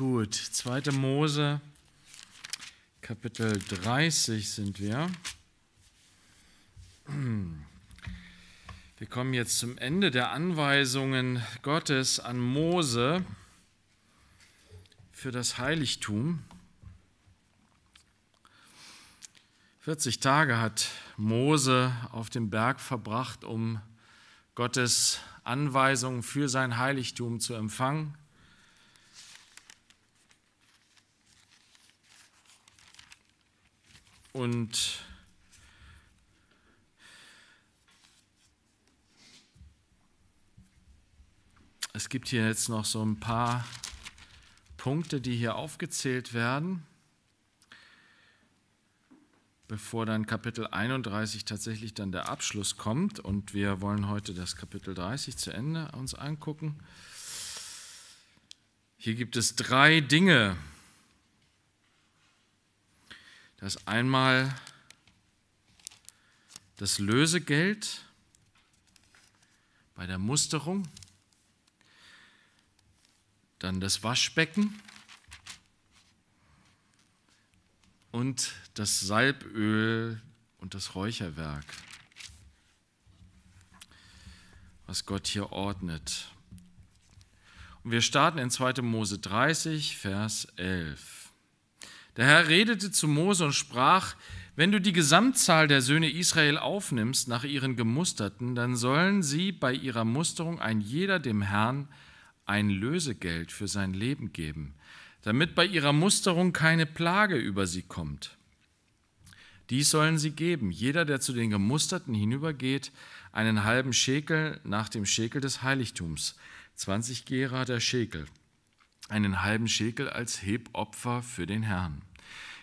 Gut, 2. Mose, Kapitel 30 sind wir. Wir kommen jetzt zum Ende der Anweisungen Gottes an Mose für das Heiligtum. 40 Tage hat Mose auf dem Berg verbracht, um Gottes Anweisungen für sein Heiligtum zu empfangen. Und es gibt hier jetzt noch so ein paar Punkte, die hier aufgezählt werden, bevor dann Kapitel 31 tatsächlich dann der Abschluss kommt. Und wir wollen heute das Kapitel 30 zu Ende uns angucken. Hier gibt es drei Dinge, da einmal das Lösegeld bei der Musterung, dann das Waschbecken und das Salböl und das Räucherwerk, was Gott hier ordnet. Und wir starten in 2. Mose 30, Vers 11. Der Herr redete zu Mose und sprach, wenn du die Gesamtzahl der Söhne Israel aufnimmst nach ihren Gemusterten, dann sollen sie bei ihrer Musterung ein jeder dem Herrn ein Lösegeld für sein Leben geben, damit bei ihrer Musterung keine Plage über sie kommt. Dies sollen sie geben, jeder, der zu den Gemusterten hinübergeht, einen halben Schekel nach dem Schekel des Heiligtums, 20 Gera der Schekel einen halben Schekel als Hebopfer für den Herrn.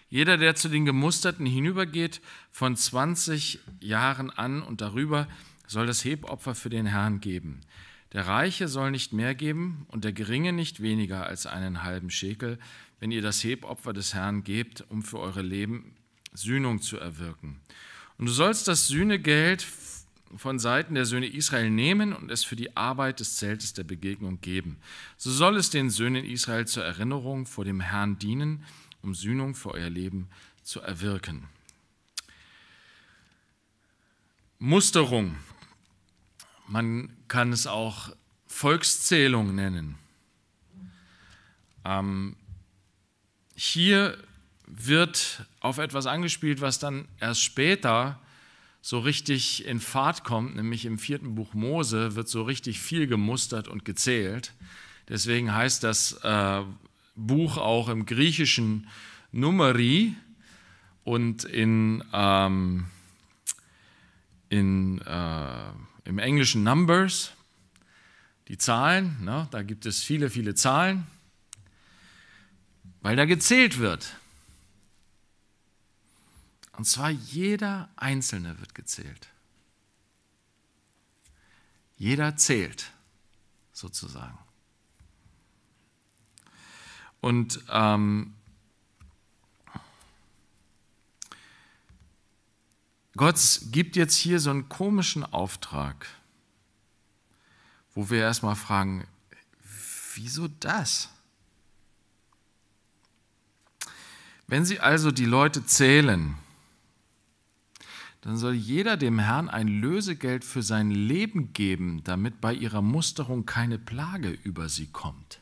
Jeder, der zu den Gemusterten hinübergeht, von 20 Jahren an und darüber, soll das Hebopfer für den Herrn geben. Der Reiche soll nicht mehr geben und der Geringe nicht weniger als einen halben Schekel, wenn ihr das Hebopfer des Herrn gebt, um für eure Leben Sühnung zu erwirken. Und du sollst das Sühnegeld von Seiten der Söhne Israel nehmen und es für die Arbeit des Zeltes der Begegnung geben. So soll es den Söhnen Israel zur Erinnerung vor dem Herrn dienen, um Sühnung für euer Leben zu erwirken. Musterung. Man kann es auch Volkszählung nennen. Ähm, hier wird auf etwas angespielt, was dann erst später so richtig in Fahrt kommt, nämlich im vierten Buch Mose, wird so richtig viel gemustert und gezählt. Deswegen heißt das äh, Buch auch im Griechischen Numeri und in, ähm, in, äh, im Englischen Numbers. Die Zahlen, ne? da gibt es viele, viele Zahlen, weil da gezählt wird. Und zwar jeder Einzelne wird gezählt. Jeder zählt, sozusagen. Und ähm, Gott gibt jetzt hier so einen komischen Auftrag, wo wir erstmal fragen, wieso das? Wenn sie also die Leute zählen, dann soll jeder dem Herrn ein Lösegeld für sein Leben geben, damit bei ihrer Musterung keine Plage über sie kommt.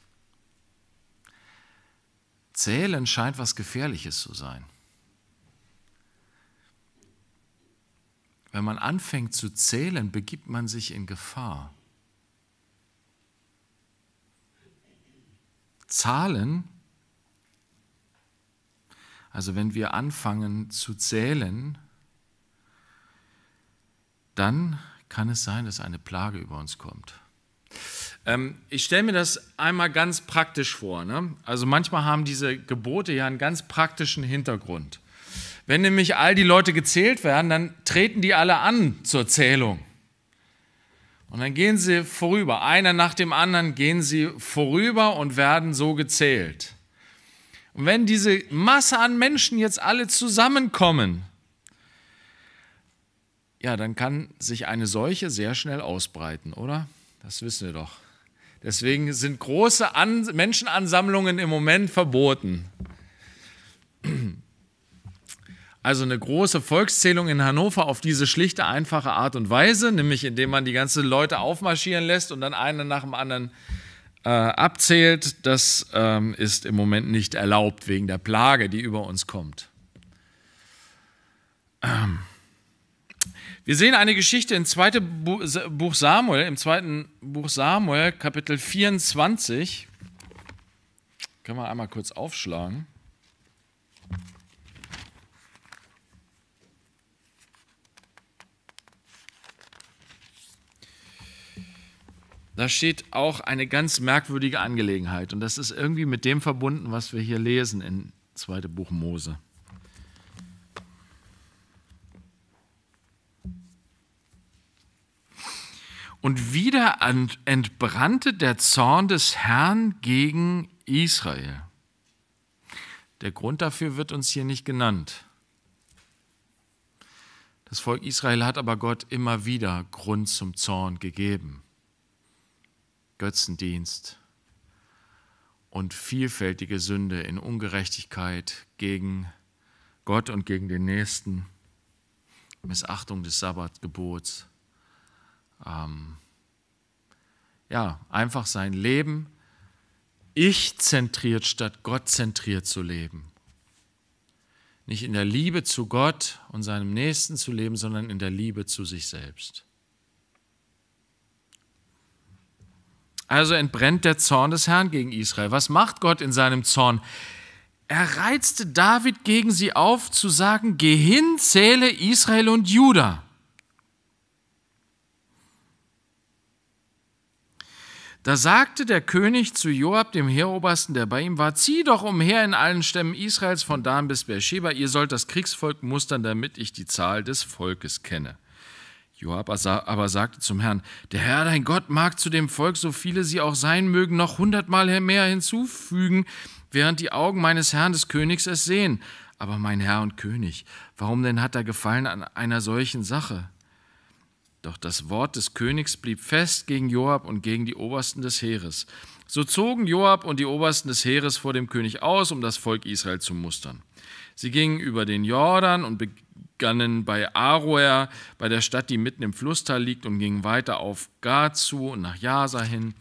Zählen scheint was Gefährliches zu sein. Wenn man anfängt zu zählen, begibt man sich in Gefahr. Zahlen, also wenn wir anfangen zu zählen, dann kann es sein, dass eine Plage über uns kommt. Ähm, ich stelle mir das einmal ganz praktisch vor. Ne? Also manchmal haben diese Gebote ja einen ganz praktischen Hintergrund. Wenn nämlich all die Leute gezählt werden, dann treten die alle an zur Zählung. Und dann gehen sie vorüber, einer nach dem anderen gehen sie vorüber und werden so gezählt. Und wenn diese Masse an Menschen jetzt alle zusammenkommen, ja, dann kann sich eine Seuche sehr schnell ausbreiten, oder? Das wissen wir doch. Deswegen sind große An Menschenansammlungen im Moment verboten. Also eine große Volkszählung in Hannover auf diese schlichte, einfache Art und Weise, nämlich indem man die ganzen Leute aufmarschieren lässt und dann einen nach dem anderen äh, abzählt, das ähm, ist im Moment nicht erlaubt wegen der Plage, die über uns kommt. Ähm. Wir sehen eine Geschichte im zweiten Buch Samuel, im zweiten Buch Samuel, Kapitel 24. Können wir einmal kurz aufschlagen. Da steht auch eine ganz merkwürdige Angelegenheit und das ist irgendwie mit dem verbunden, was wir hier lesen in 2. Buch Mose. Und wieder entbrannte der Zorn des Herrn gegen Israel. Der Grund dafür wird uns hier nicht genannt. Das Volk Israel hat aber Gott immer wieder Grund zum Zorn gegeben. Götzendienst und vielfältige Sünde in Ungerechtigkeit gegen Gott und gegen den Nächsten, Missachtung des Sabbatgebots ähm, ja, einfach sein Leben ich-zentriert statt Gott-zentriert zu leben. Nicht in der Liebe zu Gott und seinem Nächsten zu leben, sondern in der Liebe zu sich selbst. Also entbrennt der Zorn des Herrn gegen Israel. Was macht Gott in seinem Zorn? Er reizte David gegen sie auf, zu sagen: Geh hin, zähle Israel und Judah. Da sagte der König zu Joab, dem Heerobersten, der bei ihm war, zieh doch umher in allen Stämmen Israels von Dan bis Beersheba, ihr sollt das Kriegsvolk mustern, damit ich die Zahl des Volkes kenne. Joab aber sagte zum Herrn, der Herr, dein Gott, mag zu dem Volk, so viele sie auch sein mögen, noch hundertmal mehr hinzufügen, während die Augen meines Herrn des Königs es sehen. Aber mein Herr und König, warum denn hat er Gefallen an einer solchen Sache? Doch das Wort des Königs blieb fest gegen Joab und gegen die Obersten des Heeres. So zogen Joab und die Obersten des Heeres vor dem König aus, um das Volk Israel zu mustern. Sie gingen über den Jordan und begannen bei Aroer, bei der Stadt, die mitten im Flusstal liegt, und gingen weiter auf Gazu und nach Jasa hin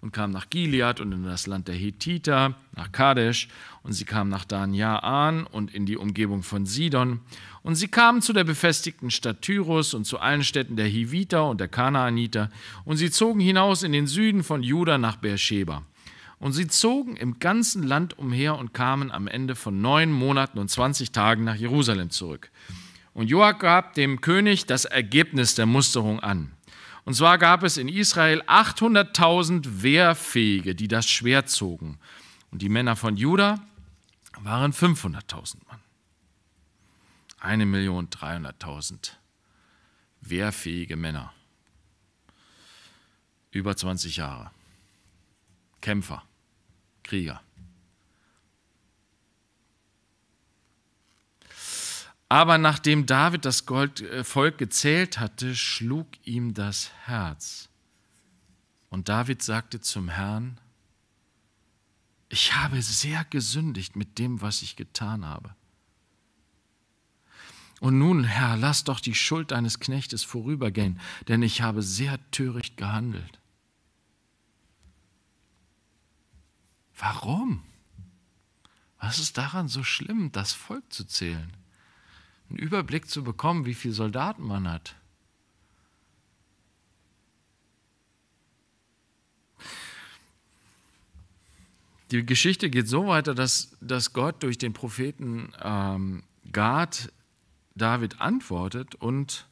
und kamen nach Gilead und in das Land der Hethiter, nach Kadesh, und sie kamen nach Dania an und in die Umgebung von Sidon und sie kamen zu der befestigten Stadt Tyrus und zu allen Städten der Hiviter und der Kanaaniter, und sie zogen hinaus in den Süden von Juda nach Beersheba. Und sie zogen im ganzen Land umher und kamen am Ende von neun Monaten und zwanzig Tagen nach Jerusalem zurück. Und Joab gab dem König das Ergebnis der Musterung an. Und zwar gab es in Israel 800.000 Wehrfähige, die das Schwert zogen. Und die Männer von Juda waren 500.000. 1.300.000 wehrfähige Männer. Über 20 Jahre. Kämpfer, Krieger. Aber nachdem David das Gold, äh, Volk gezählt hatte, schlug ihm das Herz. Und David sagte zum Herrn, ich habe sehr gesündigt mit dem, was ich getan habe. Und nun, Herr, lass doch die Schuld deines Knechtes vorübergehen, denn ich habe sehr töricht gehandelt. Warum? Was ist daran so schlimm, das Volk zu zählen? Einen Überblick zu bekommen, wie viele Soldaten man hat. Die Geschichte geht so weiter, dass, dass Gott durch den Propheten ähm, Gad David antwortet. Und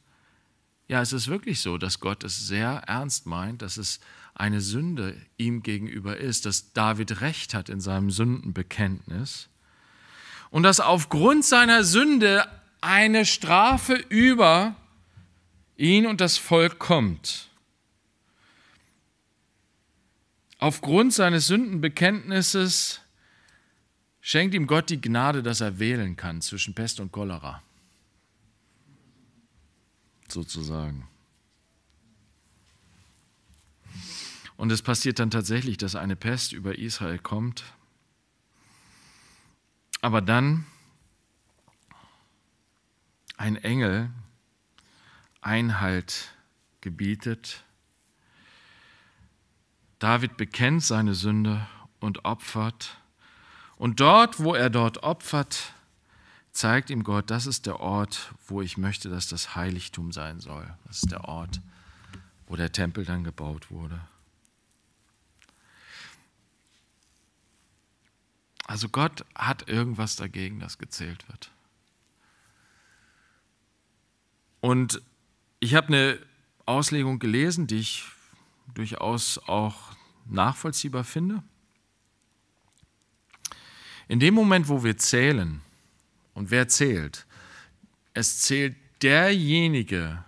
ja, es ist wirklich so, dass Gott es sehr ernst meint, dass es eine Sünde ihm gegenüber ist, dass David recht hat in seinem Sündenbekenntnis und dass aufgrund seiner Sünde eine Strafe über ihn und das Volk kommt. Aufgrund seines Sündenbekenntnisses schenkt ihm Gott die Gnade, dass er wählen kann zwischen Pest und Cholera sozusagen. Und es passiert dann tatsächlich, dass eine Pest über Israel kommt. Aber dann ein Engel Einhalt gebietet. David bekennt seine Sünde und opfert. Und dort, wo er dort opfert, zeigt ihm Gott, das ist der Ort, wo ich möchte, dass das Heiligtum sein soll. Das ist der Ort, wo der Tempel dann gebaut wurde. Also Gott hat irgendwas dagegen, dass gezählt wird. Und ich habe eine Auslegung gelesen, die ich durchaus auch nachvollziehbar finde. In dem Moment, wo wir zählen, und wer zählt? Es zählt derjenige,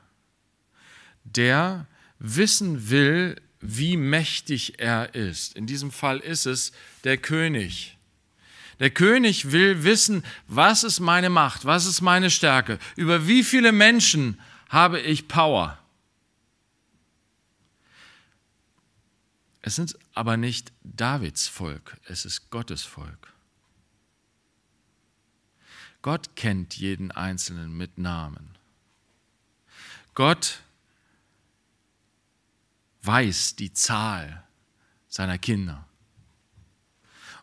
der wissen will, wie mächtig er ist. In diesem Fall ist es der König. Der König will wissen, was ist meine Macht, was ist meine Stärke, über wie viele Menschen habe ich Power. Es sind aber nicht Davids Volk, es ist Gottes Volk. Gott kennt jeden Einzelnen mit Namen. Gott weiß die Zahl seiner Kinder.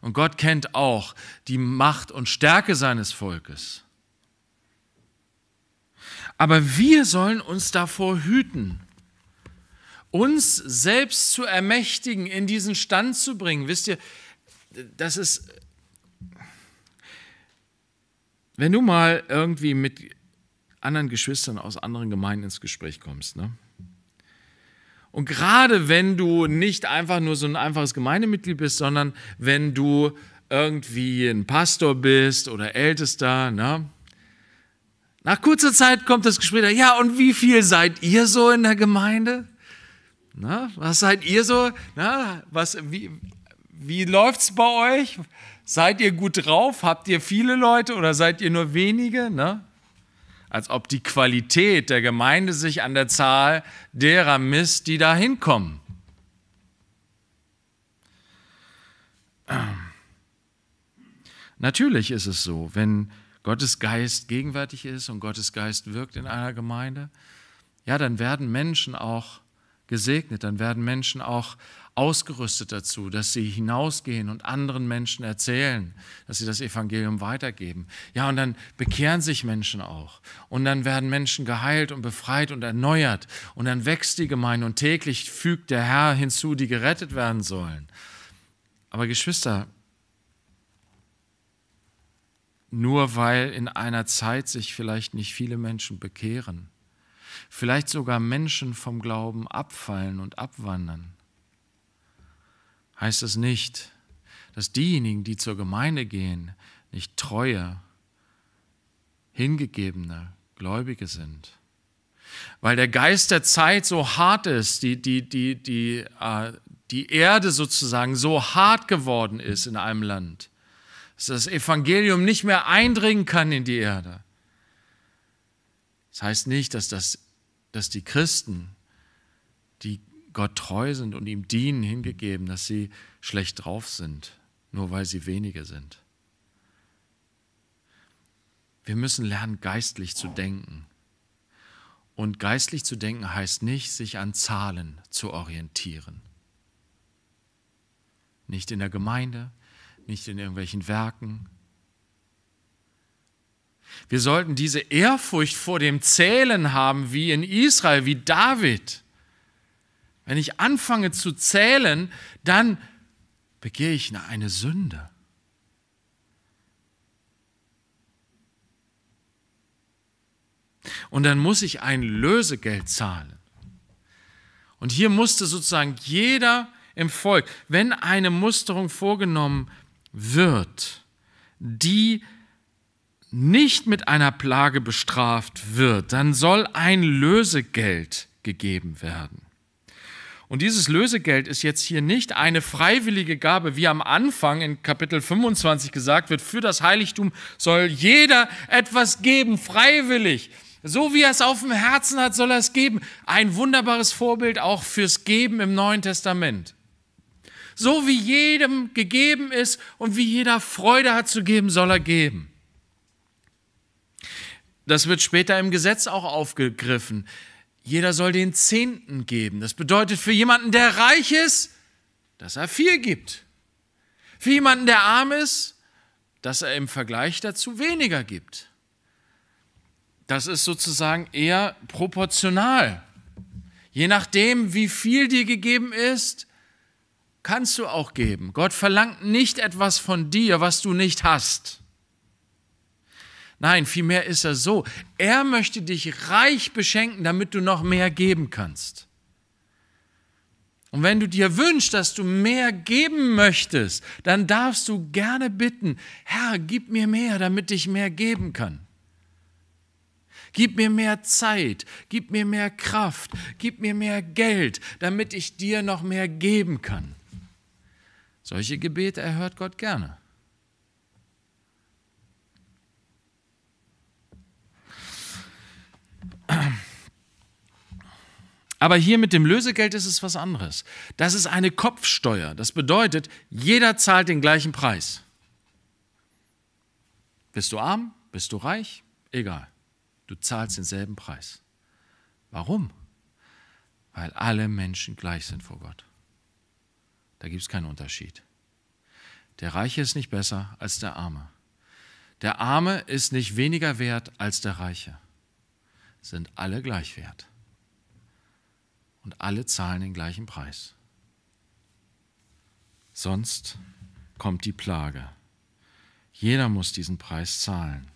Und Gott kennt auch die Macht und Stärke seines Volkes. Aber wir sollen uns davor hüten, uns selbst zu ermächtigen, in diesen Stand zu bringen. Wisst ihr, das ist wenn du mal irgendwie mit anderen Geschwistern aus anderen Gemeinden ins Gespräch kommst, ne? Und gerade wenn du nicht einfach nur so ein einfaches Gemeindemitglied bist, sondern wenn du irgendwie ein Pastor bist oder Ältester, ne? Nach kurzer Zeit kommt das Gespräch, ja, und wie viel seid ihr so in der Gemeinde? Na, ne? was seid ihr so? Na, ne? was, wie, wie es bei euch? Seid ihr gut drauf? Habt ihr viele Leute oder seid ihr nur wenige? Ne? Als ob die Qualität der Gemeinde sich an der Zahl derer misst, die da hinkommen. Natürlich ist es so, wenn Gottes Geist gegenwärtig ist und Gottes Geist wirkt in einer Gemeinde, ja, dann werden Menschen auch gesegnet, dann werden Menschen auch ausgerüstet dazu, dass sie hinausgehen und anderen Menschen erzählen, dass sie das Evangelium weitergeben. Ja, und dann bekehren sich Menschen auch. Und dann werden Menschen geheilt und befreit und erneuert. Und dann wächst die Gemeinde und täglich fügt der Herr hinzu, die gerettet werden sollen. Aber Geschwister, nur weil in einer Zeit sich vielleicht nicht viele Menschen bekehren, vielleicht sogar Menschen vom Glauben abfallen und abwandern, heißt es nicht, dass diejenigen, die zur Gemeinde gehen, nicht treue, hingegebene Gläubige sind. Weil der Geist der Zeit so hart ist, die, die, die, die, äh, die Erde sozusagen so hart geworden ist in einem Land, dass das Evangelium nicht mehr eindringen kann in die Erde. Das heißt nicht, dass, das, dass die Christen, die Gott treu sind und ihm dienen, hingegeben, dass sie schlecht drauf sind, nur weil sie wenige sind. Wir müssen lernen, geistlich zu denken. Und geistlich zu denken heißt nicht, sich an Zahlen zu orientieren. Nicht in der Gemeinde, nicht in irgendwelchen Werken. Wir sollten diese Ehrfurcht vor dem Zählen haben, wie in Israel, wie David. Wenn ich anfange zu zählen, dann begehe ich eine Sünde. Und dann muss ich ein Lösegeld zahlen. Und hier musste sozusagen jeder im Volk, wenn eine Musterung vorgenommen wird, die nicht mit einer Plage bestraft wird, dann soll ein Lösegeld gegeben werden. Und dieses Lösegeld ist jetzt hier nicht eine freiwillige Gabe, wie am Anfang in Kapitel 25 gesagt wird, für das Heiligtum soll jeder etwas geben, freiwillig. So wie er es auf dem Herzen hat, soll er es geben. Ein wunderbares Vorbild auch fürs Geben im Neuen Testament. So wie jedem gegeben ist und wie jeder Freude hat zu geben, soll er geben. Das wird später im Gesetz auch aufgegriffen jeder soll den Zehnten geben. Das bedeutet für jemanden, der reich ist, dass er viel gibt. Für jemanden, der arm ist, dass er im Vergleich dazu weniger gibt. Das ist sozusagen eher proportional. Je nachdem, wie viel dir gegeben ist, kannst du auch geben. Gott verlangt nicht etwas von dir, was du nicht hast. Nein, vielmehr ist er so. Er möchte dich reich beschenken, damit du noch mehr geben kannst. Und wenn du dir wünschst, dass du mehr geben möchtest, dann darfst du gerne bitten, Herr, gib mir mehr, damit ich mehr geben kann. Gib mir mehr Zeit, gib mir mehr Kraft, gib mir mehr Geld, damit ich dir noch mehr geben kann. Solche Gebete erhört Gott gerne. Aber hier mit dem Lösegeld ist es was anderes. Das ist eine Kopfsteuer. Das bedeutet, jeder zahlt den gleichen Preis. Bist du arm? Bist du reich? Egal. Du zahlst denselben Preis. Warum? Weil alle Menschen gleich sind vor Gott. Da gibt es keinen Unterschied. Der Reiche ist nicht besser als der Arme. Der Arme ist nicht weniger wert als der Reiche sind alle gleich wert. Und alle zahlen den gleichen Preis. Sonst kommt die Plage. Jeder muss diesen Preis zahlen.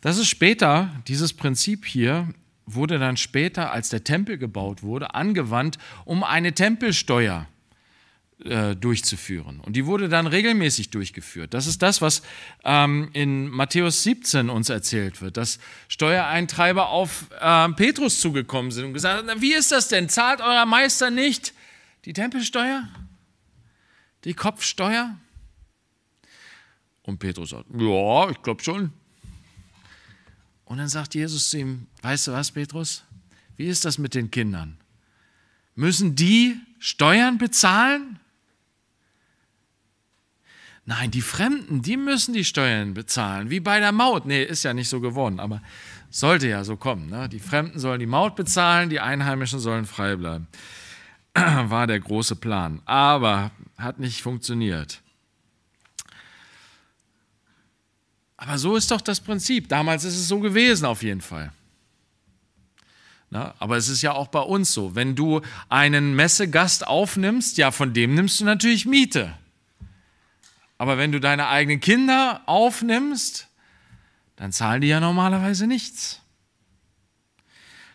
Das ist später, dieses Prinzip hier wurde dann später, als der Tempel gebaut wurde, angewandt, um eine Tempelsteuer äh, durchzuführen. Und die wurde dann regelmäßig durchgeführt. Das ist das, was ähm, in Matthäus 17 uns erzählt wird, dass Steuereintreiber auf äh, Petrus zugekommen sind und gesagt haben, wie ist das denn? Zahlt euer Meister nicht die Tempelsteuer? Die Kopfsteuer? Und Petrus sagt, ja, ich glaube schon. Und dann sagt Jesus zu ihm, weißt du was, Petrus? Wie ist das mit den Kindern? Müssen die Steuern bezahlen? Nein, die Fremden, die müssen die Steuern bezahlen, wie bei der Maut. Nee, ist ja nicht so geworden, aber sollte ja so kommen. Ne? Die Fremden sollen die Maut bezahlen, die Einheimischen sollen frei bleiben. War der große Plan, aber hat nicht funktioniert. Aber so ist doch das Prinzip. Damals ist es so gewesen, auf jeden Fall. Na, aber es ist ja auch bei uns so. Wenn du einen Messegast aufnimmst, ja, von dem nimmst du natürlich Miete. Aber wenn du deine eigenen Kinder aufnimmst, dann zahlen die ja normalerweise nichts.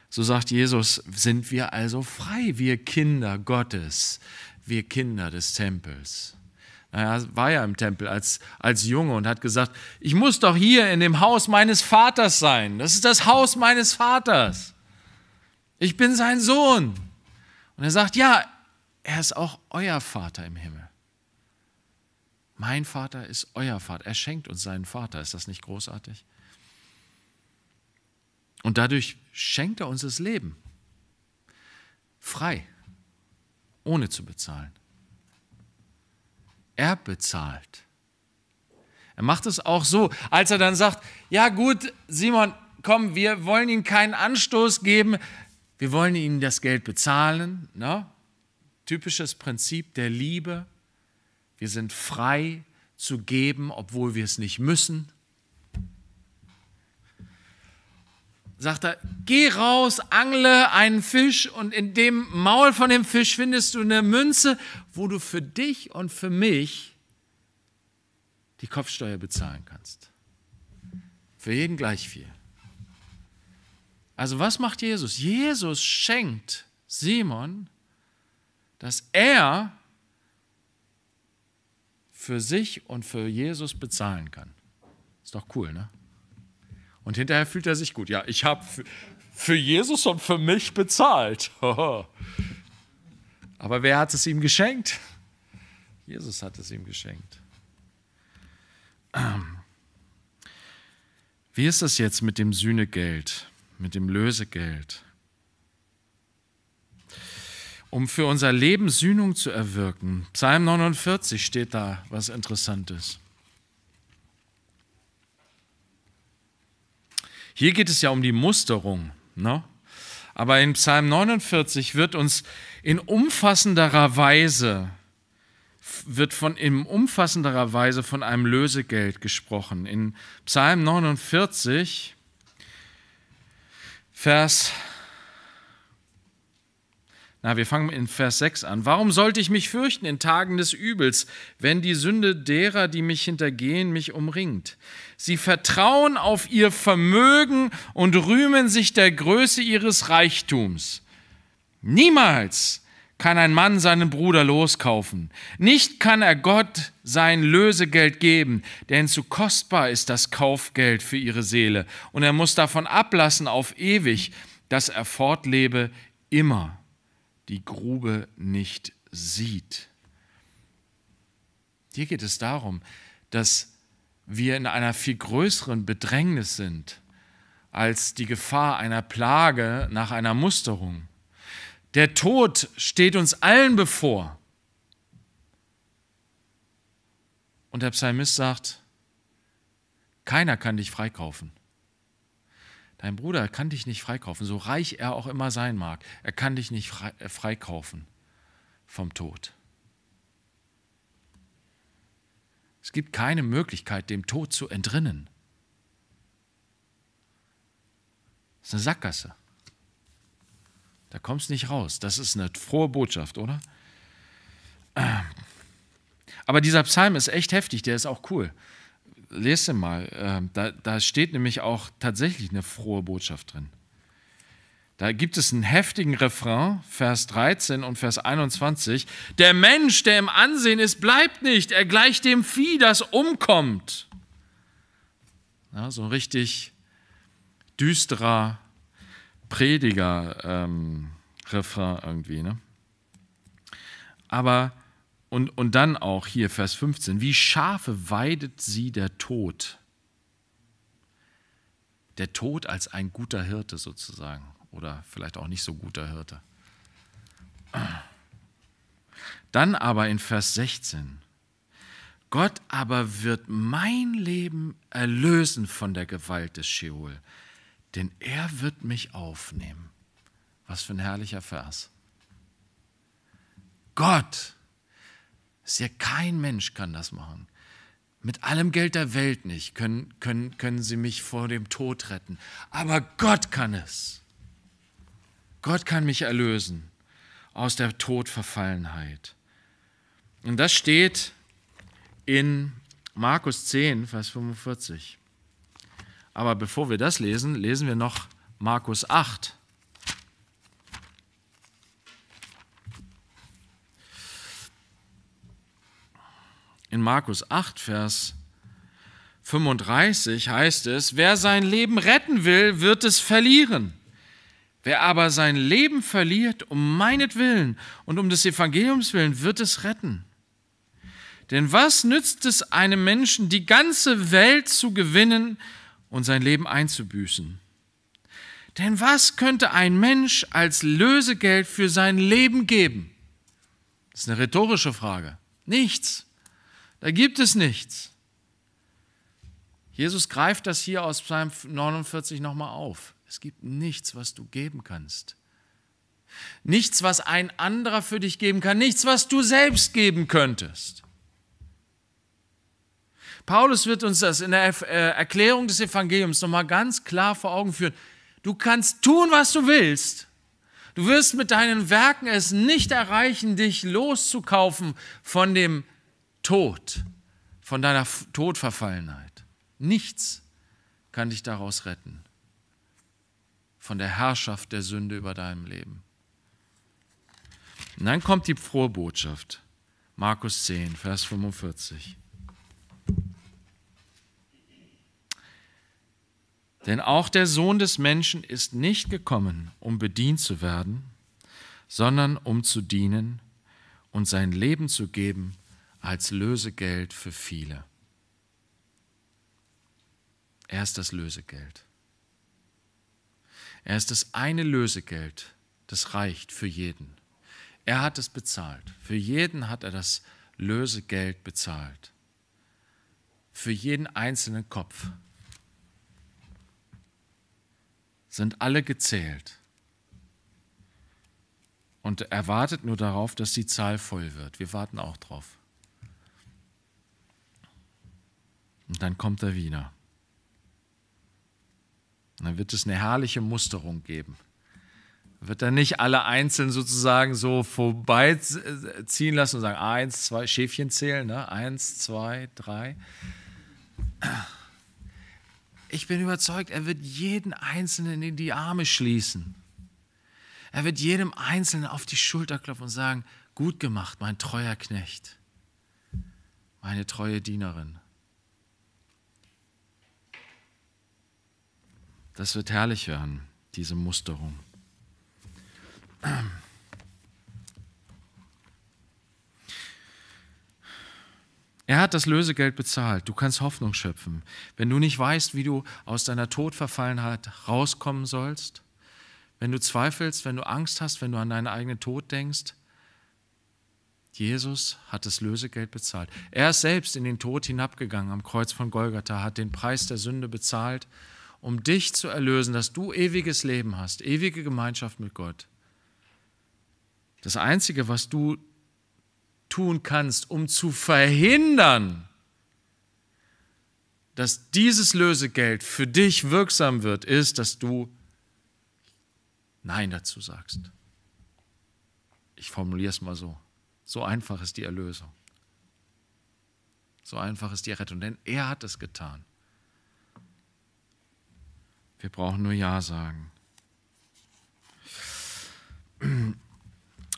So sagt Jesus, sind wir also frei, wir Kinder Gottes, wir Kinder des Tempels. Naja, war ja im Tempel als, als Junge und hat gesagt, ich muss doch hier in dem Haus meines Vaters sein. Das ist das Haus meines Vaters. Ich bin sein Sohn. Und er sagt, ja, er ist auch euer Vater im Himmel. Mein Vater ist euer Vater. Er schenkt uns seinen Vater. Ist das nicht großartig? Und dadurch schenkt er uns das Leben. Frei. Ohne zu bezahlen. Er bezahlt. Er macht es auch so, als er dann sagt, ja gut, Simon, komm, wir wollen ihm keinen Anstoß geben, wir wollen ihm das Geld bezahlen. Ne? Typisches Prinzip der Liebe. Wir sind frei zu geben, obwohl wir es nicht müssen. Sagt er, geh raus, angle einen Fisch und in dem Maul von dem Fisch findest du eine Münze, wo du für dich und für mich die Kopfsteuer bezahlen kannst. Für jeden gleich viel. Also was macht Jesus? Jesus schenkt Simon, dass er für sich und für Jesus bezahlen kann. Ist doch cool, ne? Und hinterher fühlt er sich gut. Ja, ich habe für Jesus und für mich bezahlt. Aber wer hat es ihm geschenkt? Jesus hat es ihm geschenkt. Wie ist das jetzt mit dem Sühnegeld, mit dem Lösegeld? um für unser Leben Sühnung zu erwirken. Psalm 49 steht da was Interessantes. Hier geht es ja um die Musterung. Ne? Aber in Psalm 49 wird uns in umfassenderer Weise wird von in umfassenderer Weise von einem Lösegeld gesprochen. In Psalm 49 Vers na, wir fangen in Vers 6 an. Warum sollte ich mich fürchten in Tagen des Übels, wenn die Sünde derer, die mich hintergehen, mich umringt? Sie vertrauen auf ihr Vermögen und rühmen sich der Größe ihres Reichtums. Niemals kann ein Mann seinen Bruder loskaufen. Nicht kann er Gott sein Lösegeld geben, denn zu kostbar ist das Kaufgeld für ihre Seele. Und er muss davon ablassen auf ewig, dass er fortlebe immer die Grube nicht sieht. Hier geht es darum, dass wir in einer viel größeren Bedrängnis sind als die Gefahr einer Plage nach einer Musterung. Der Tod steht uns allen bevor. Und der Psalmist sagt, keiner kann dich freikaufen. Dein Bruder kann dich nicht freikaufen, so reich er auch immer sein mag. Er kann dich nicht äh, freikaufen vom Tod. Es gibt keine Möglichkeit, dem Tod zu entrinnen. Das ist eine Sackgasse. Da kommst du nicht raus. Das ist eine frohe Botschaft, oder? Aber dieser Psalm ist echt heftig, der ist auch cool lese mal, ähm, da, da steht nämlich auch tatsächlich eine frohe Botschaft drin. Da gibt es einen heftigen Refrain, Vers 13 und Vers 21. Der Mensch, der im Ansehen ist, bleibt nicht. Er gleicht dem Vieh, das umkommt. Ja, so ein richtig düsterer Prediger-Refrain ähm, irgendwie. Ne? Aber und, und dann auch hier Vers 15, wie Schafe weidet sie der Tod. Der Tod als ein guter Hirte sozusagen oder vielleicht auch nicht so guter Hirte. Dann aber in Vers 16, Gott aber wird mein Leben erlösen von der Gewalt des Sheol, denn er wird mich aufnehmen. Was für ein herrlicher Vers. Gott sehr kein Mensch kann das machen. Mit allem Geld der Welt nicht können, können, können sie mich vor dem Tod retten. Aber Gott kann es. Gott kann mich erlösen aus der Todverfallenheit. Und das steht in Markus 10, Vers 45. Aber bevor wir das lesen, lesen wir noch Markus 8, In Markus 8, Vers 35 heißt es, wer sein Leben retten will, wird es verlieren. Wer aber sein Leben verliert, um meinetwillen und um des Evangeliums willen, wird es retten. Denn was nützt es einem Menschen, die ganze Welt zu gewinnen und sein Leben einzubüßen? Denn was könnte ein Mensch als Lösegeld für sein Leben geben? Das ist eine rhetorische Frage. Nichts. Da gibt es nichts. Jesus greift das hier aus Psalm 49 nochmal auf. Es gibt nichts, was du geben kannst. Nichts, was ein anderer für dich geben kann. Nichts, was du selbst geben könntest. Paulus wird uns das in der äh, Erklärung des Evangeliums nochmal ganz klar vor Augen führen. Du kannst tun, was du willst. Du wirst mit deinen Werken es nicht erreichen, dich loszukaufen von dem Tod, von deiner Todverfallenheit. Nichts kann dich daraus retten, von der Herrschaft der Sünde über deinem Leben. Und dann kommt die frohe Botschaft, Markus 10, Vers 45. Denn auch der Sohn des Menschen ist nicht gekommen, um bedient zu werden, sondern um zu dienen und sein Leben zu geben als Lösegeld für viele. Er ist das Lösegeld. Er ist das eine Lösegeld, das reicht für jeden. Er hat es bezahlt. Für jeden hat er das Lösegeld bezahlt. Für jeden einzelnen Kopf sind alle gezählt und er wartet nur darauf, dass die Zahl voll wird. Wir warten auch drauf. Und dann kommt er wieder. Und dann wird es eine herrliche Musterung geben. Wird er nicht alle einzeln sozusagen so vorbeiziehen äh, lassen und sagen, eins, zwei, Schäfchen zählen, ne? eins, zwei, drei. Ich bin überzeugt, er wird jeden Einzelnen in die Arme schließen. Er wird jedem Einzelnen auf die Schulter klopfen und sagen, gut gemacht, mein treuer Knecht, meine treue Dienerin. Das wird herrlich werden, diese Musterung. Er hat das Lösegeld bezahlt. Du kannst Hoffnung schöpfen. Wenn du nicht weißt, wie du aus deiner Todverfallenheit rauskommen sollst, wenn du zweifelst, wenn du Angst hast, wenn du an deinen eigenen Tod denkst, Jesus hat das Lösegeld bezahlt. Er ist selbst in den Tod hinabgegangen am Kreuz von Golgatha, hat den Preis der Sünde bezahlt um dich zu erlösen, dass du ewiges Leben hast, ewige Gemeinschaft mit Gott. Das Einzige, was du tun kannst, um zu verhindern, dass dieses Lösegeld für dich wirksam wird, ist, dass du Nein dazu sagst. Ich formuliere es mal so. So einfach ist die Erlösung. So einfach ist die Rettung, denn er hat es getan. Wir brauchen nur Ja sagen.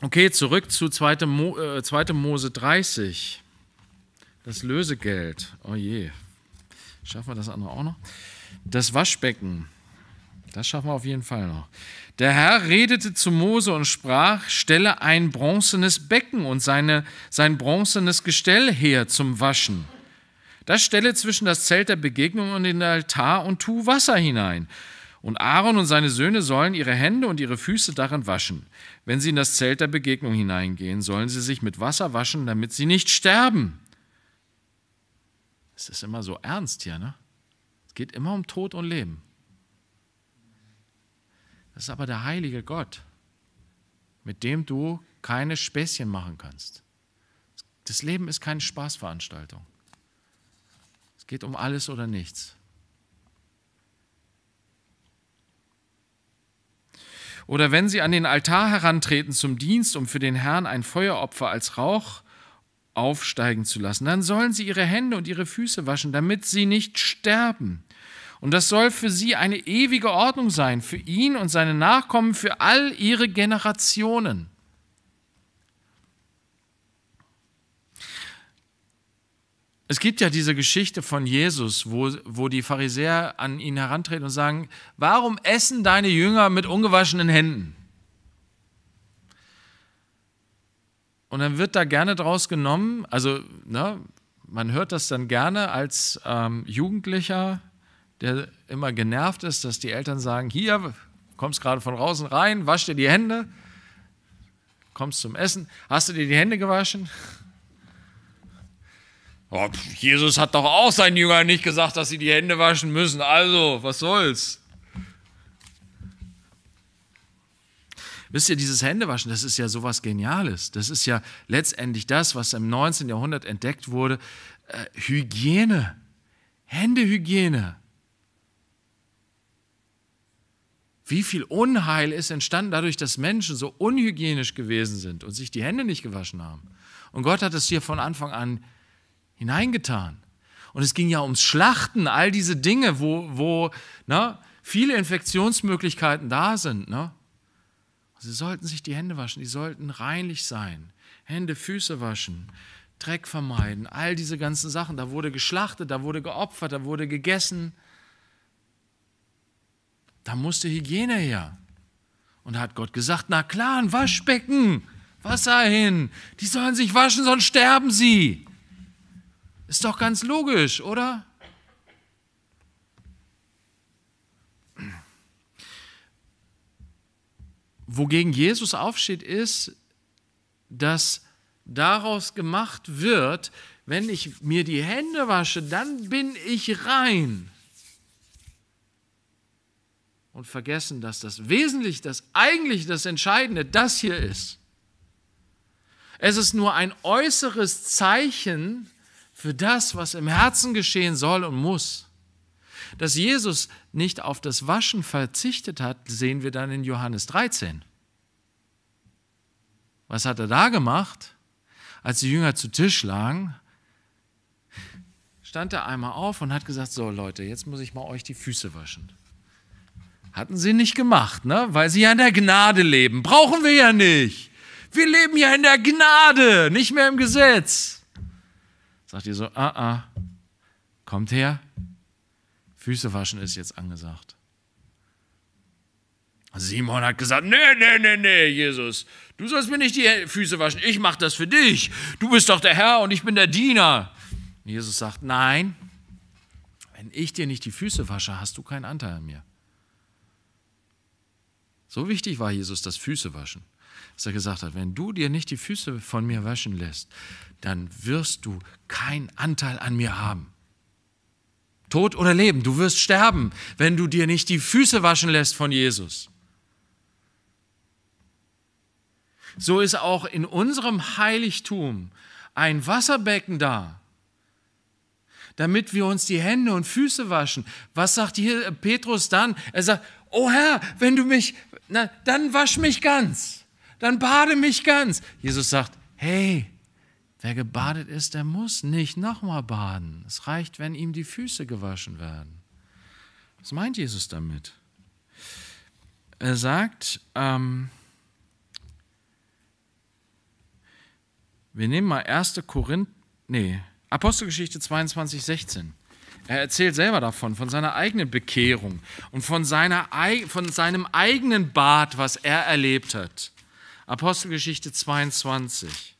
Okay, zurück zu 2. Mo, äh, 2. Mose 30. Das Lösegeld. Oh je. Schaffen wir das andere auch noch? Das Waschbecken. Das schaffen wir auf jeden Fall noch. Der Herr redete zu Mose und sprach: Stelle ein bronzenes Becken und seine, sein bronzenes Gestell her zum Waschen das stelle zwischen das Zelt der Begegnung und den Altar und tu Wasser hinein. Und Aaron und seine Söhne sollen ihre Hände und ihre Füße darin waschen. Wenn sie in das Zelt der Begegnung hineingehen, sollen sie sich mit Wasser waschen, damit sie nicht sterben. Es ist immer so ernst hier, ne? Es geht immer um Tod und Leben. Das ist aber der heilige Gott, mit dem du keine Späßchen machen kannst. Das Leben ist keine Spaßveranstaltung. Geht um alles oder nichts. Oder wenn sie an den Altar herantreten zum Dienst, um für den Herrn ein Feueropfer als Rauch aufsteigen zu lassen, dann sollen sie ihre Hände und ihre Füße waschen, damit sie nicht sterben. Und das soll für sie eine ewige Ordnung sein, für ihn und seine Nachkommen, für all ihre Generationen. Es gibt ja diese Geschichte von Jesus, wo, wo die Pharisäer an ihn herantreten und sagen, warum essen deine Jünger mit ungewaschenen Händen? Und dann wird da gerne draus genommen, also ne, man hört das dann gerne als ähm, Jugendlicher, der immer genervt ist, dass die Eltern sagen, hier, kommst gerade von draußen rein, wasch dir die Hände, kommst zum Essen, hast du dir die Hände gewaschen? Oh, Jesus hat doch auch seinen Jüngern nicht gesagt, dass sie die Hände waschen müssen. Also, was soll's? Wisst ihr, dieses Händewaschen, das ist ja sowas Geniales. Das ist ja letztendlich das, was im 19. Jahrhundert entdeckt wurde. Äh, Hygiene. Händehygiene. Wie viel Unheil ist entstanden dadurch, dass Menschen so unhygienisch gewesen sind und sich die Hände nicht gewaschen haben. Und Gott hat es hier von Anfang an hineingetan. Und es ging ja ums Schlachten, all diese Dinge, wo, wo ne, viele Infektionsmöglichkeiten da sind. Ne? Sie sollten sich die Hände waschen, die sollten reinlich sein. Hände, Füße waschen, Dreck vermeiden, all diese ganzen Sachen. Da wurde geschlachtet, da wurde geopfert, da wurde gegessen. Da musste Hygiene her. Und da hat Gott gesagt, na klar, ein Waschbecken, Wasser hin. Die sollen sich waschen, sonst sterben sie. Ist doch ganz logisch, oder? Wogegen Jesus aufsteht, ist, dass daraus gemacht wird, wenn ich mir die Hände wasche, dann bin ich rein. Und vergessen, dass das Wesentliche, das eigentlich das Entscheidende, das hier ist. Es ist nur ein äußeres Zeichen für das, was im Herzen geschehen soll und muss. Dass Jesus nicht auf das Waschen verzichtet hat, sehen wir dann in Johannes 13. Was hat er da gemacht? Als die Jünger zu Tisch lagen, stand er einmal auf und hat gesagt, so Leute, jetzt muss ich mal euch die Füße waschen. Hatten sie nicht gemacht, ne? weil sie ja in der Gnade leben. Brauchen wir ja nicht. Wir leben ja in der Gnade, nicht mehr im Gesetz sagt ihr so, ah, ah, kommt her, Füße waschen ist jetzt angesagt. Simon hat gesagt, nee, nee, nee, nee, Jesus, du sollst mir nicht die Füße waschen, ich mache das für dich. Du bist doch der Herr und ich bin der Diener. Und Jesus sagt, nein, wenn ich dir nicht die Füße wasche, hast du keinen Anteil an mir. So wichtig war Jesus das Füße waschen dass er gesagt hat, wenn du dir nicht die Füße von mir waschen lässt, dann wirst du keinen Anteil an mir haben. Tod oder Leben, du wirst sterben, wenn du dir nicht die Füße waschen lässt von Jesus. So ist auch in unserem Heiligtum ein Wasserbecken da, damit wir uns die Hände und Füße waschen. Was sagt hier Petrus dann? Er sagt, oh Herr, wenn du mich, na, dann wasch mich ganz dann bade mich ganz. Jesus sagt, hey, wer gebadet ist, der muss nicht nochmal baden. Es reicht, wenn ihm die Füße gewaschen werden. Was meint Jesus damit? Er sagt, ähm, wir nehmen mal 1. Korinth, nee, Apostelgeschichte 22, 16. Er erzählt selber davon, von seiner eigenen Bekehrung und von, seiner, von seinem eigenen Bad, was er erlebt hat. Apostelgeschichte 22.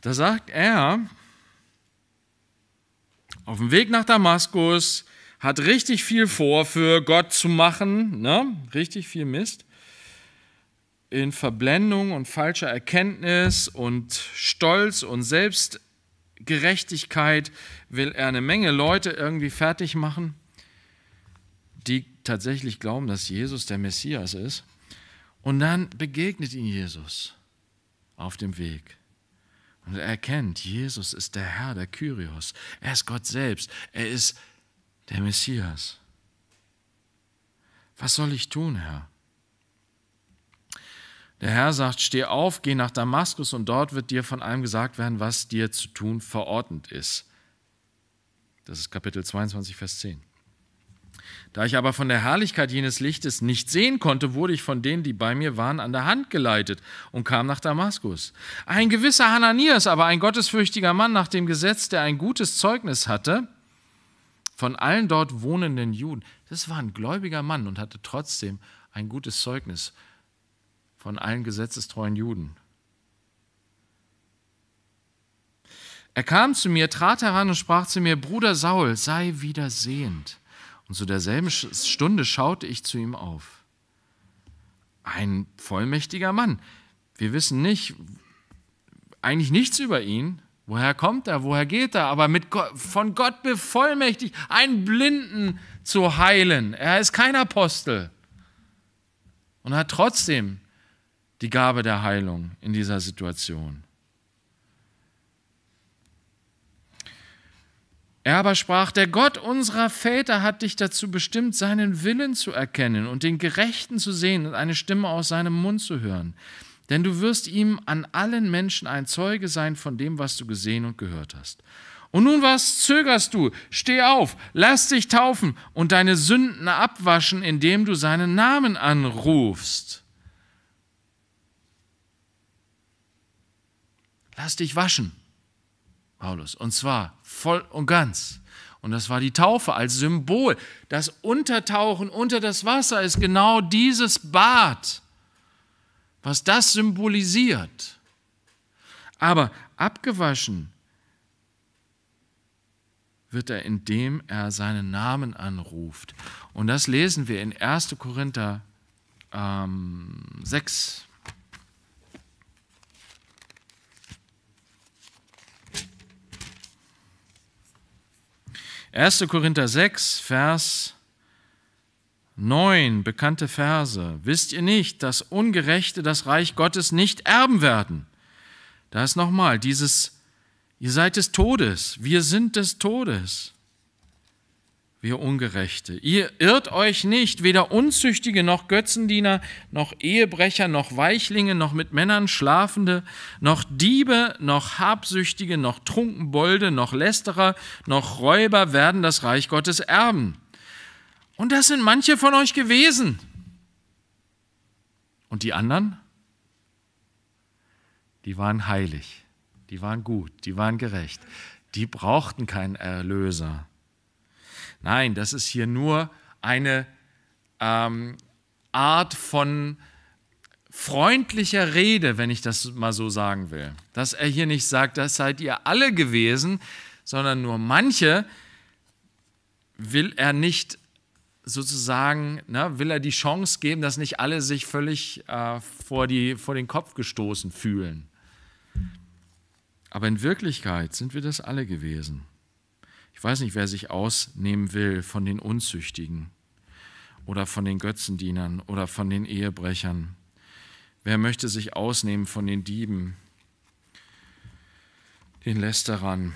Da sagt er, auf dem Weg nach Damaskus, hat richtig viel vor, für Gott zu machen, ne? richtig viel Mist. In Verblendung und falscher Erkenntnis und Stolz und Selbstgerechtigkeit will er eine Menge Leute irgendwie fertig machen tatsächlich glauben, dass Jesus der Messias ist. Und dann begegnet ihnen Jesus auf dem Weg. Und er erkennt, Jesus ist der Herr, der Kyrios. Er ist Gott selbst. Er ist der Messias. Was soll ich tun, Herr? Der Herr sagt, steh auf, geh nach Damaskus und dort wird dir von allem gesagt werden, was dir zu tun verordnet ist. Das ist Kapitel 22, Vers 10. Da ich aber von der Herrlichkeit jenes Lichtes nicht sehen konnte, wurde ich von denen, die bei mir waren, an der Hand geleitet und kam nach Damaskus. Ein gewisser Hananias, aber ein gottesfürchtiger Mann nach dem Gesetz, der ein gutes Zeugnis hatte von allen dort wohnenden Juden. Das war ein gläubiger Mann und hatte trotzdem ein gutes Zeugnis von allen gesetzestreuen Juden. Er kam zu mir, trat heran und sprach zu mir, Bruder Saul, sei wiedersehend. Und zu derselben Stunde schaute ich zu ihm auf. Ein vollmächtiger Mann. Wir wissen nicht, eigentlich nichts über ihn. Woher kommt er? Woher geht er? Aber mit Gott, von Gott bevollmächtigt, einen Blinden zu heilen. Er ist kein Apostel und hat trotzdem die Gabe der Heilung in dieser Situation. Er aber sprach, der Gott unserer Väter hat dich dazu bestimmt, seinen Willen zu erkennen und den Gerechten zu sehen und eine Stimme aus seinem Mund zu hören. Denn du wirst ihm an allen Menschen ein Zeuge sein von dem, was du gesehen und gehört hast. Und nun was zögerst du? Steh auf, lass dich taufen und deine Sünden abwaschen, indem du seinen Namen anrufst. Lass dich waschen. Paulus. Und zwar voll und ganz. Und das war die Taufe als Symbol. Das Untertauchen unter das Wasser ist genau dieses Bad, was das symbolisiert. Aber abgewaschen wird er, indem er seinen Namen anruft. Und das lesen wir in 1. Korinther ähm, 6, 1. Korinther 6, Vers 9, bekannte Verse. Wisst ihr nicht, dass Ungerechte das Reich Gottes nicht erben werden? Da ist nochmal dieses, ihr seid des Todes, wir sind des Todes wir Ungerechte. Ihr irrt euch nicht, weder Unzüchtige noch Götzendiener, noch Ehebrecher, noch Weichlinge, noch mit Männern Schlafende, noch Diebe, noch Habsüchtige, noch Trunkenbolde, noch Lästerer, noch Räuber werden das Reich Gottes erben. Und das sind manche von euch gewesen. Und die anderen? Die waren heilig, die waren gut, die waren gerecht, die brauchten keinen Erlöser Nein, das ist hier nur eine ähm, Art von freundlicher Rede, wenn ich das mal so sagen will. Dass er hier nicht sagt, das seid ihr alle gewesen, sondern nur manche will er nicht sozusagen, ne, will er die Chance geben, dass nicht alle sich völlig äh, vor, die, vor den Kopf gestoßen fühlen. Aber in Wirklichkeit sind wir das alle gewesen. Ich weiß nicht, wer sich ausnehmen will von den Unzüchtigen oder von den Götzendienern oder von den Ehebrechern. Wer möchte sich ausnehmen von den Dieben, den Lästerern?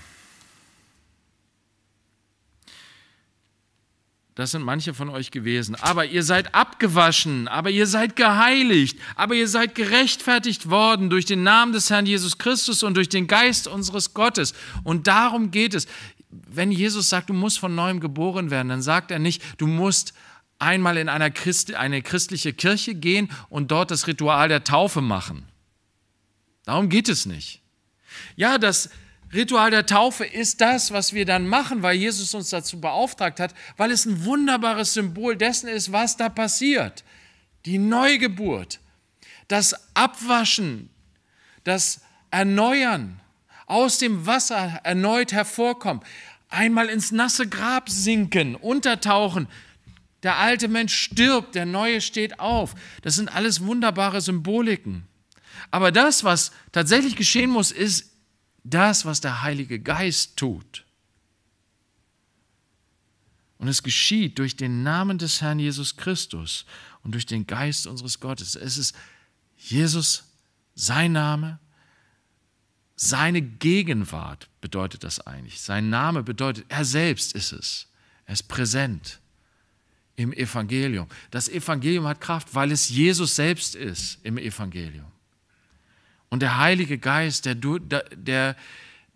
Das sind manche von euch gewesen. Aber ihr seid abgewaschen, aber ihr seid geheiligt, aber ihr seid gerechtfertigt worden durch den Namen des Herrn Jesus Christus und durch den Geist unseres Gottes. Und darum geht es wenn Jesus sagt, du musst von neuem geboren werden, dann sagt er nicht, du musst einmal in einer Christ, eine christliche Kirche gehen und dort das Ritual der Taufe machen. Darum geht es nicht. Ja, das Ritual der Taufe ist das, was wir dann machen, weil Jesus uns dazu beauftragt hat, weil es ein wunderbares Symbol dessen ist, was da passiert. Die Neugeburt, das Abwaschen, das Erneuern, aus dem Wasser erneut hervorkommen, einmal ins nasse Grab sinken, untertauchen. Der alte Mensch stirbt, der neue steht auf. Das sind alles wunderbare Symboliken. Aber das, was tatsächlich geschehen muss, ist das, was der Heilige Geist tut. Und es geschieht durch den Namen des Herrn Jesus Christus und durch den Geist unseres Gottes. Es ist Jesus, sein Name, seine Gegenwart bedeutet das eigentlich. Sein Name bedeutet, er selbst ist es. Er ist präsent im Evangelium. Das Evangelium hat Kraft, weil es Jesus selbst ist im Evangelium. Und der Heilige Geist, der, der,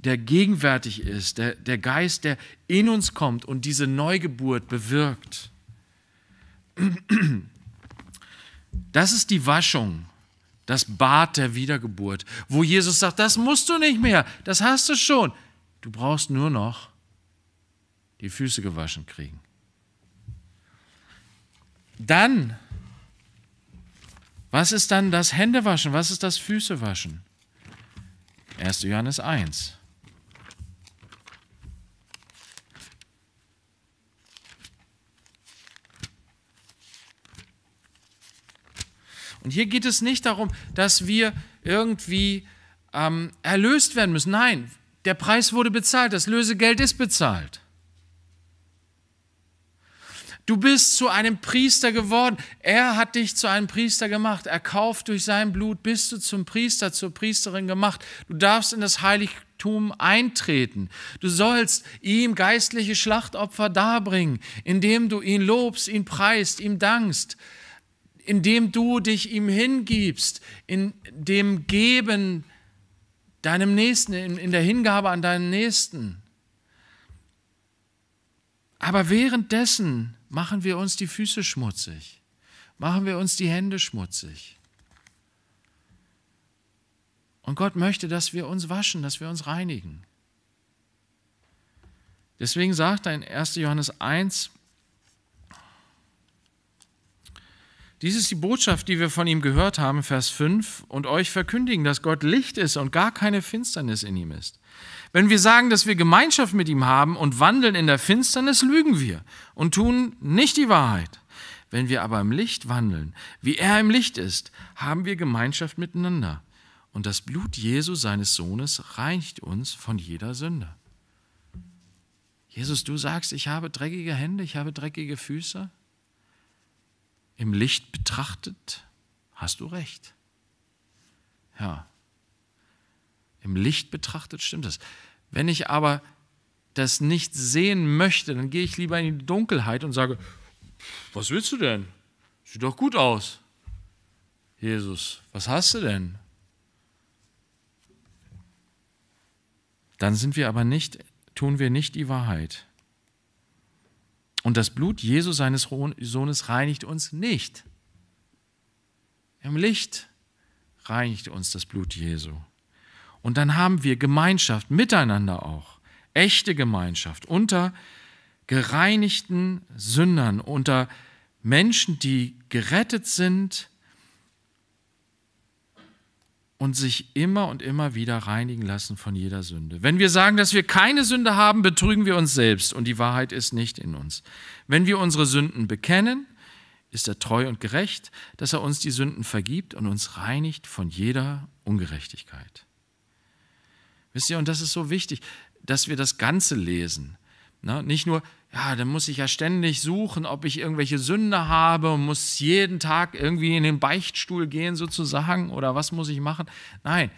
der gegenwärtig ist, der, der Geist, der in uns kommt und diese Neugeburt bewirkt. Das ist die Waschung, das Bad der Wiedergeburt, wo Jesus sagt, das musst du nicht mehr, das hast du schon. Du brauchst nur noch die Füße gewaschen kriegen. Dann, was ist dann das Händewaschen? Was ist das Füßewaschen? 1. Johannes 1. Und hier geht es nicht darum, dass wir irgendwie ähm, erlöst werden müssen. Nein, der Preis wurde bezahlt, das Lösegeld ist bezahlt. Du bist zu einem Priester geworden. Er hat dich zu einem Priester gemacht. Erkauft durch sein Blut bist du zum Priester, zur Priesterin gemacht. Du darfst in das Heiligtum eintreten. Du sollst ihm geistliche Schlachtopfer darbringen, indem du ihn lobst, ihn preist, ihm dankst indem du dich ihm hingibst, in dem Geben deinem Nächsten, in, in der Hingabe an deinen Nächsten. Aber währenddessen machen wir uns die Füße schmutzig, machen wir uns die Hände schmutzig. Und Gott möchte, dass wir uns waschen, dass wir uns reinigen. Deswegen sagt er in 1. Johannes 1, Dies ist die Botschaft, die wir von ihm gehört haben, Vers 5, und euch verkündigen, dass Gott Licht ist und gar keine Finsternis in ihm ist. Wenn wir sagen, dass wir Gemeinschaft mit ihm haben und wandeln in der Finsternis, lügen wir und tun nicht die Wahrheit. Wenn wir aber im Licht wandeln, wie er im Licht ist, haben wir Gemeinschaft miteinander. Und das Blut Jesu, seines Sohnes, reinigt uns von jeder Sünde. Jesus, du sagst, ich habe dreckige Hände, ich habe dreckige Füße im Licht betrachtet, hast du recht. Ja. Im Licht betrachtet stimmt das. Wenn ich aber das nicht sehen möchte, dann gehe ich lieber in die Dunkelheit und sage, was willst du denn? Sieht doch gut aus. Jesus, was hast du denn? Dann sind wir aber nicht, tun wir nicht die Wahrheit. Und das Blut Jesu seines Sohnes reinigt uns nicht. Im Licht reinigt uns das Blut Jesu. Und dann haben wir Gemeinschaft miteinander auch, echte Gemeinschaft unter gereinigten Sündern, unter Menschen, die gerettet sind und sich immer und immer wieder reinigen lassen von jeder Sünde. Wenn wir sagen, dass wir keine Sünde haben, betrügen wir uns selbst und die Wahrheit ist nicht in uns. Wenn wir unsere Sünden bekennen, ist er treu und gerecht, dass er uns die Sünden vergibt und uns reinigt von jeder Ungerechtigkeit. Wisst ihr, und das ist so wichtig, dass wir das Ganze lesen. nicht nur, ja, dann muss ich ja ständig suchen, ob ich irgendwelche Sünde habe und muss jeden Tag irgendwie in den Beichtstuhl gehen sozusagen oder was muss ich machen? Nein,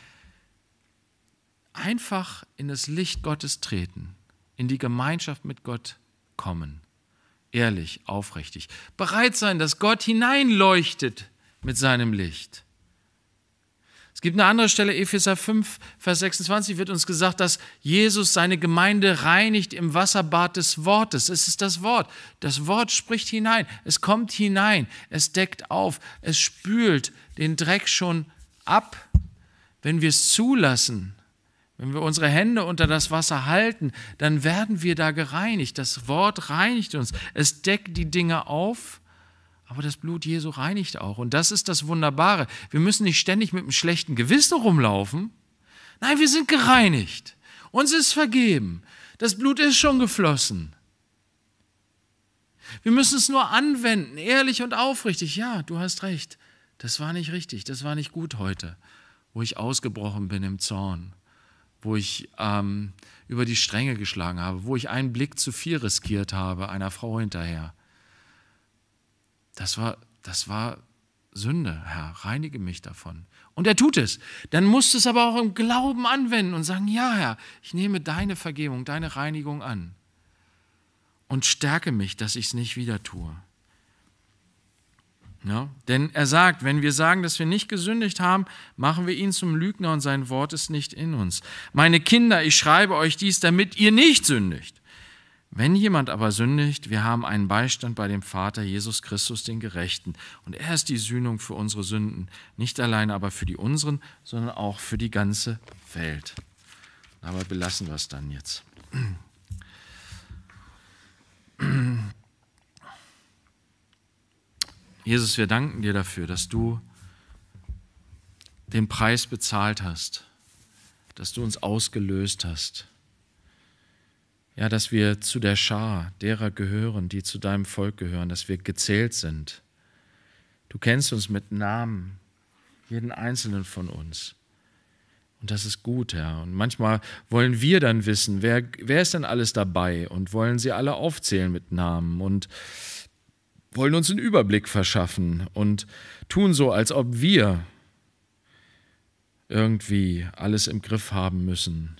einfach in das Licht Gottes treten, in die Gemeinschaft mit Gott kommen, ehrlich, aufrichtig, bereit sein, dass Gott hineinleuchtet mit seinem Licht. Es gibt eine andere Stelle, Epheser 5, Vers 26, wird uns gesagt, dass Jesus seine Gemeinde reinigt im Wasserbad des Wortes. Es ist das Wort. Das Wort spricht hinein. Es kommt hinein. Es deckt auf. Es spült den Dreck schon ab, wenn wir es zulassen. Wenn wir unsere Hände unter das Wasser halten, dann werden wir da gereinigt. Das Wort reinigt uns. Es deckt die Dinge auf aber das Blut Jesu reinigt auch. Und das ist das Wunderbare. Wir müssen nicht ständig mit einem schlechten Gewissen rumlaufen. Nein, wir sind gereinigt. Uns ist vergeben. Das Blut ist schon geflossen. Wir müssen es nur anwenden, ehrlich und aufrichtig. Ja, du hast recht. Das war nicht richtig. Das war nicht gut heute, wo ich ausgebrochen bin im Zorn, wo ich ähm, über die Stränge geschlagen habe, wo ich einen Blick zu viel riskiert habe, einer Frau hinterher das war, das war Sünde, Herr, reinige mich davon. Und er tut es. Dann musst du es aber auch im Glauben anwenden und sagen, ja, Herr, ich nehme deine Vergebung, deine Reinigung an. Und stärke mich, dass ich es nicht wieder tue. Ja, denn er sagt, wenn wir sagen, dass wir nicht gesündigt haben, machen wir ihn zum Lügner und sein Wort ist nicht in uns. Meine Kinder, ich schreibe euch dies, damit ihr nicht sündigt. Wenn jemand aber sündigt, wir haben einen Beistand bei dem Vater Jesus Christus, den Gerechten. Und er ist die Sühnung für unsere Sünden, nicht allein aber für die unseren, sondern auch für die ganze Welt. Aber belassen wir es dann jetzt. Jesus, wir danken dir dafür, dass du den Preis bezahlt hast, dass du uns ausgelöst hast ja, dass wir zu der Schar derer gehören, die zu deinem Volk gehören, dass wir gezählt sind. Du kennst uns mit Namen, jeden einzelnen von uns. Und das ist gut, Herr. Und manchmal wollen wir dann wissen, wer, wer ist denn alles dabei und wollen sie alle aufzählen mit Namen und wollen uns einen Überblick verschaffen und tun so, als ob wir irgendwie alles im Griff haben müssen.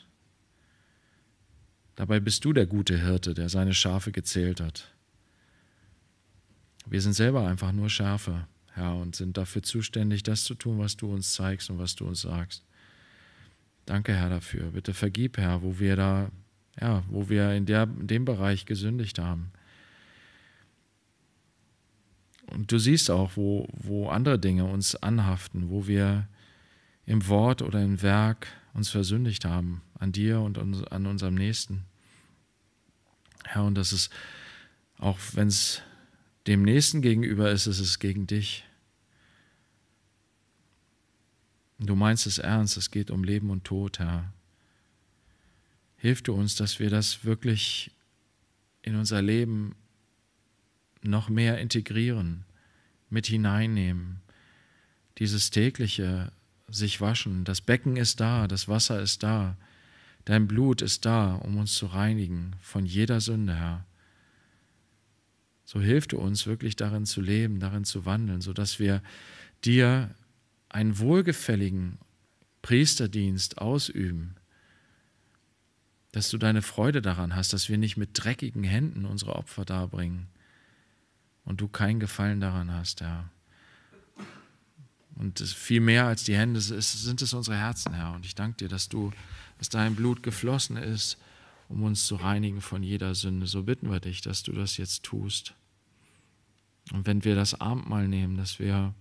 Dabei bist du der gute Hirte, der seine Schafe gezählt hat. Wir sind selber einfach nur Schafe, Herr, und sind dafür zuständig, das zu tun, was du uns zeigst und was du uns sagst. Danke, Herr, dafür. Bitte vergib, Herr, wo wir da, ja, wo wir in, der, in dem Bereich gesündigt haben. Und du siehst auch, wo, wo andere Dinge uns anhaften, wo wir im Wort oder im Werk uns versündigt haben, an dir und an unserem Nächsten. Herr, und dass es, auch wenn es dem Nächsten gegenüber ist, ist es gegen dich. Du meinst es ernst, es geht um Leben und Tod, Herr. Hilf du uns, dass wir das wirklich in unser Leben noch mehr integrieren, mit hineinnehmen. Dieses tägliche sich waschen, das Becken ist da, das Wasser ist da. Dein Blut ist da, um uns zu reinigen von jeder Sünde, Herr. So hilf du uns wirklich darin zu leben, darin zu wandeln, sodass wir dir einen wohlgefälligen Priesterdienst ausüben, dass du deine Freude daran hast, dass wir nicht mit dreckigen Händen unsere Opfer darbringen und du keinen Gefallen daran hast, Herr. Und viel mehr als die Hände sind es unsere Herzen, Herr. Und ich danke dir, dass du dass dein Blut geflossen ist, um uns zu reinigen von jeder Sünde. So bitten wir dich, dass du das jetzt tust. Und wenn wir das Abendmahl nehmen, dass wir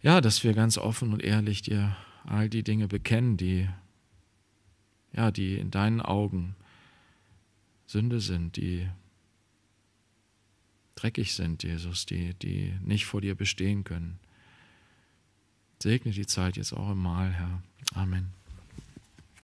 ja, dass wir ganz offen und ehrlich dir all die Dinge bekennen, die ja, die in deinen Augen Sünde sind, die dreckig sind, Jesus, die, die nicht vor dir bestehen können. Segne die Zeit jetzt auch im Mahl, Herr. Amen.